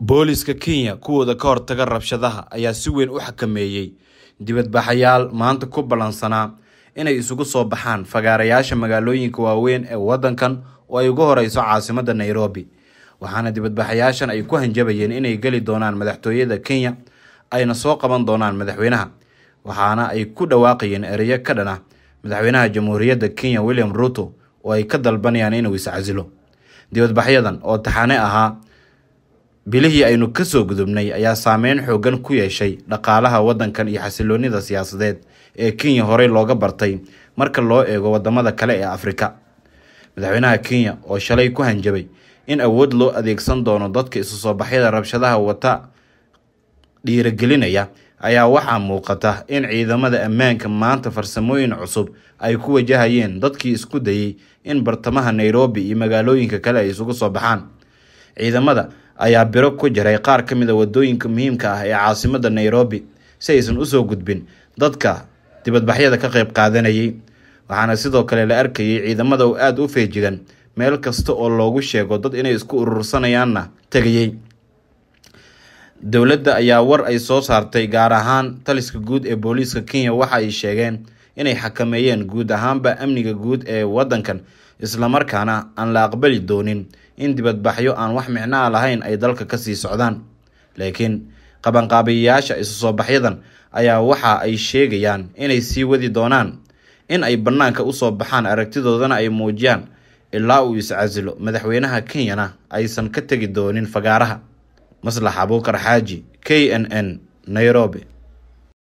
booliiska kenya kuwooda ka hortaga rabshadaha ayaa si weyn u xakameeyey dibadbaxayaal maanta ku ballansanaa inay isugu soo baxaan fagaarayaasha magaalooyinka waaweyn ee waddankan oo ay ugu horeyso caasimadda nairobi waxaana dibadbaxayaashan ay ku hanjabayeen inay geli doonaan madaxtooyada kenya ayna soo qaban doonaan madaxweynaha waxaana ay ku dhawaaqayeen ereyo ka dhan ah madaxweynaha jamhuuriyadda kenya william ruto oo ay ka dalbanayaan inuu is-casilo dibadbaxyadan oo taxane ahaa bilihii aynu ka soo gudubnay ayaa saameyn xooggan ku yeeshay dhaqaalaha waddankan iyo xasiloonnida siyaasadeed ee kenya horey looga bartay marka loo eego waddamada kale ee afrika madaxweynaha kenya oo shalay ku hanjabay in awood loo adeegsan doono dadka isu soo baxyada rabshadaha wata dhiiragelinaya ayaa waxaa muuqata in ciidamada ammaanka maanta farsamooyin cusub ay ku wajahayeen dadkii isku dayey in bartamaha nairobi iyo magaalooyinka kale ay isugu soo baxaan ciidamada ayaa biro ku jiray qaar ka mid a wadooyinka muhiimka ah ee caasimada nairobi si aysan usoo gudbin dadka dibadbaxyada ka qayb qaadanayay waxaana sidoo kale la arkayay ciidamada oo aada u feejigan meel kasta oo loogu sheego dad inay isku urursanayaanna tegayey dowladda ayaa war ay soo saartay gaar ahaan taliska guud ee booliiska kenya waxa ay sheegeen inay xakameeyeen guud ahaanba amniga guud ee waddankan islamarkaana aan la aqbali doonin in dibadbaxyo aan wax micnoa lahayn ay dalka ka sii socdaan laakiin qabanqaabiyayaasha isu soo baxyadan ayaa waxa ay sheegayaan inay sii wadi doonaan in ay bannaanka usoo baxaan aragtidoodana ay muujiyaan ilaa uu iscasilo madaxweynaha kenyana aysan ka tegi doonin fagaaraha maslax abuukar xaaji k n n nairobi